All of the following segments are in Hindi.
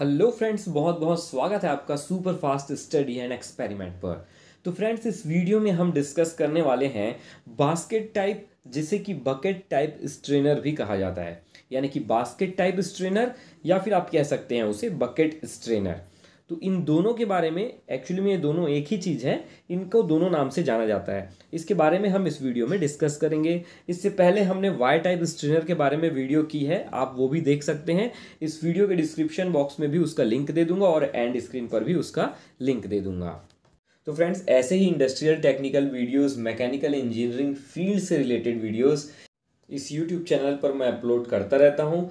हेलो फ्रेंड्स बहुत बहुत स्वागत है आपका super fast study and experiment पर तो फ्रेंड्स इस वीडियो में हम डिस्कस करने वाले हैं बास्केट टाइप जिसे कि बकेट टाइप स्ट्रेनर भी कहा जाता है यानी कि बास्केट टाइप स्ट्रेनर या फिर आप कह सकते हैं उसे बकेट स्ट्रेनर तो इन दोनों के बारे में एक्चुअली में ये दोनों एक ही चीज़ है इनको दोनों नाम से जाना जाता है इसके बारे में हम इस वीडियो में डिस्कस करेंगे इससे पहले हमने वाई टाइप स्ट्रेनर के बारे में वीडियो की है आप वो भी देख सकते हैं इस वीडियो के डिस्क्रिप्शन बॉक्स में भी उसका लिंक दे दूंगा और एंड स्क्रीन पर भी उसका लिंक दे दूंगा तो फ्रेंड्स ऐसे ही industrial technical videos mechanical engineering field से रिलेटेड वीडियोस इस यूट्यूब चैनल पर मैं अपलोड करता रहता हूँ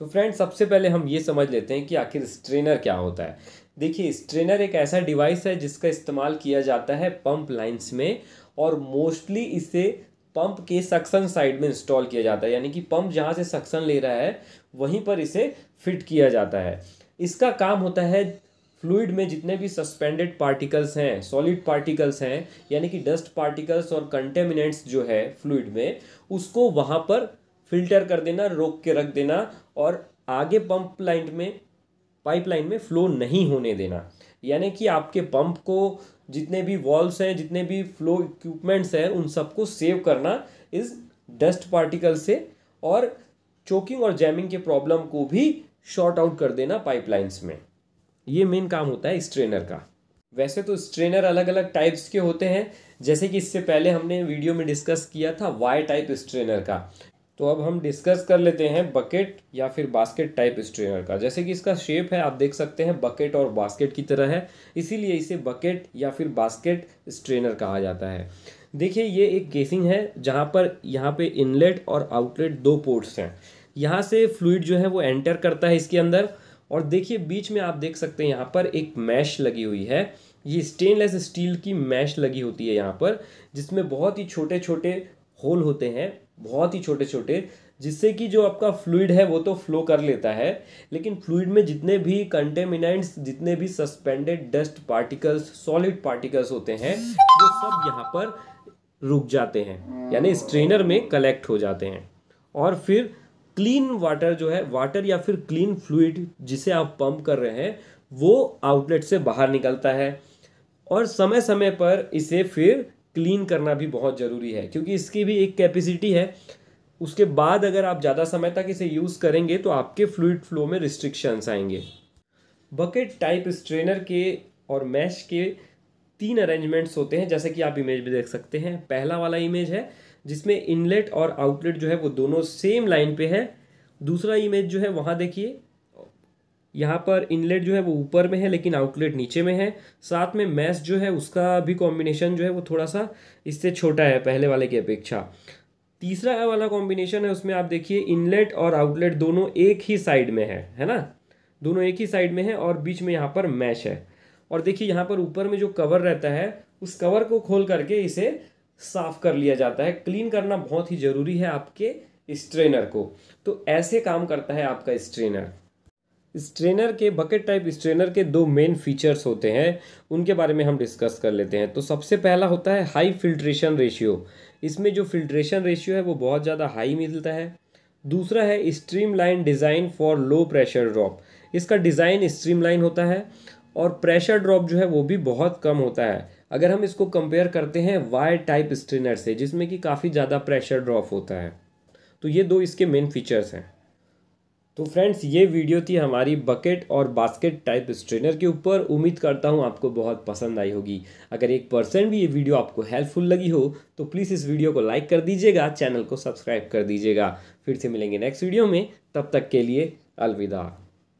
तो फ्रेंड सबसे पहले हम ये समझ लेते हैं कि आखिर स्ट्रेनर क्या होता है देखिए स्ट्रेनर एक ऐसा डिवाइस है जिसका इस्तेमाल किया जाता है पंप लाइन्स में और मोस्टली इसे पंप के सक्सन साइड में इंस्टॉल किया जाता है यानी कि पंप जहाँ से सक्सन ले रहा है वहीं पर इसे फिट किया जाता है इसका काम होता है फ्लूड में जितने भी सस्पेंडेड पार्टिकल्स हैं सॉलिड पार्टिकल्स हैं यानी कि डस्ट पार्टिकल्स और कंटेमिनेंट्स जो है फ्लूड में उसको वहाँ पर फिल्टर कर देना रोक के रख देना और आगे पंप लाइन में पाइपलाइन में फ्लो नहीं होने देना यानी कि आपके पंप को जितने भी वॉल्स हैं जितने भी फ्लो इक्विपमेंट्स हैं उन सबको सेव करना इस डस्ट पार्टिकल से और चोकिंग और जैमिंग के प्रॉब्लम को भी शॉर्ट आउट कर देना पाइपलाइंस में ये मेन काम होता है स्ट्रेनर का वैसे तो स्ट्रेनर अलग अलग टाइप्स के होते हैं जैसे कि इससे पहले हमने वीडियो में डिस्कस किया था वाई टाइप स्ट्रेनर का तो अब हम डिस्कस कर लेते हैं बकेट या फिर बास्केट टाइप स्ट्रेनर का जैसे कि इसका शेप है आप देख सकते हैं बकेट और बास्केट की तरह है इसीलिए इसे बकेट या फिर बास्केट स्ट्रेनर कहा जाता है देखिए ये एक केसिंग है जहाँ पर यहाँ पे इनलेट और आउटलेट दो पोर्ट्स हैं यहाँ से फ्लूड जो है वो एंटर करता है इसके अंदर और देखिए बीच में आप देख सकते हैं यहाँ पर एक मैश लगी हुई है ये स्टेनलेस स्टील की मैश लगी होती है यहाँ पर जिसमें बहुत ही छोटे छोटे होल होते हैं बहुत ही छोटे छोटे जिससे कि जो आपका फ्लूइड है वो तो फ्लो कर लेता है लेकिन फ्लूड में जितने भी कंटेमिनेंट्स जितने भी suspended dust particles solid particles होते हैं वो सब यहाँ पर रुक जाते हैं यानी स्ट्रेनर में कलेक्ट हो जाते हैं और फिर क्लीन वाटर जो है वाटर या फिर क्लीन फ्लूड जिसे आप पंप कर रहे हैं वो आउटलेट से बाहर निकलता है और समय समय पर इसे फिर क्लीन करना भी बहुत ज़रूरी है क्योंकि इसकी भी एक कैपेसिटी है उसके बाद अगर आप ज़्यादा समय तक इसे यूज़ करेंगे तो आपके फ्लूड फ्लो में रिस्ट्रिक्शंस आएंगे बकेट टाइप स्ट्रेनर के और मैश के तीन अरेंजमेंट्स होते हैं जैसे कि आप इमेज में देख सकते हैं पहला वाला इमेज है जिसमें इनलेट और आउटलेट जो है वो दोनों सेम लाइन पे है दूसरा इमेज जो है वहाँ देखिए यहाँ पर इनलेट जो है वो ऊपर में है लेकिन आउटलेट नीचे में है साथ में मैस जो है उसका भी कॉम्बिनेशन जो है वो थोड़ा सा इससे छोटा है पहले वाले की अपेक्षा तीसरा वाला कॉम्बिनेशन है उसमें आप देखिए इनलेट और आउटलेट दोनों एक ही साइड में है है ना दोनों एक ही साइड में है और बीच में यहाँ पर मैश है और देखिए यहाँ पर ऊपर में जो कवर रहता है उस कवर को खोल करके इसे साफ़ कर लिया जाता है क्लीन करना बहुत ही ज़रूरी है आपके स्ट्रेनर को तो ऐसे काम करता है आपका स्ट्रेनर स्ट्रेनर के बकेट टाइप स्ट्रेनर के दो मेन फीचर्स होते हैं उनके बारे में हम डिस्कस कर लेते हैं तो सबसे पहला होता है हाई फिल्ट्रेशन रेशियो इसमें जो फिल्ट्रेशन रेशियो है वो बहुत ज़्यादा हाई मिलता है दूसरा है streamline design for low pressure drop इसका डिज़ाइन स्ट्रीम लाइन होता है और प्रेशर ड्रॉप जो है वो भी बहुत कम होता है अगर हम इसको कंपेयर करते हैं वायर टाइप स्ट्रेनर से जिसमें कि काफ़ी ज़्यादा प्रेशर ड्रॉप होता है तो ये दो इसके मेन फीचर्स हैं तो फ्रेंड्स ये वीडियो थी हमारी बकेट और बास्केट टाइप स्ट्रेनर के ऊपर उम्मीद करता हूँ आपको बहुत पसंद आई होगी अगर एक परसेंट भी ये वीडियो आपको हेल्पफुल लगी हो तो प्लीज़ इस वीडियो को लाइक कर दीजिएगा चैनल को सब्सक्राइब कर दीजिएगा फिर से मिलेंगे नेक्स्ट वीडियो में तब तक के लिए अलविदा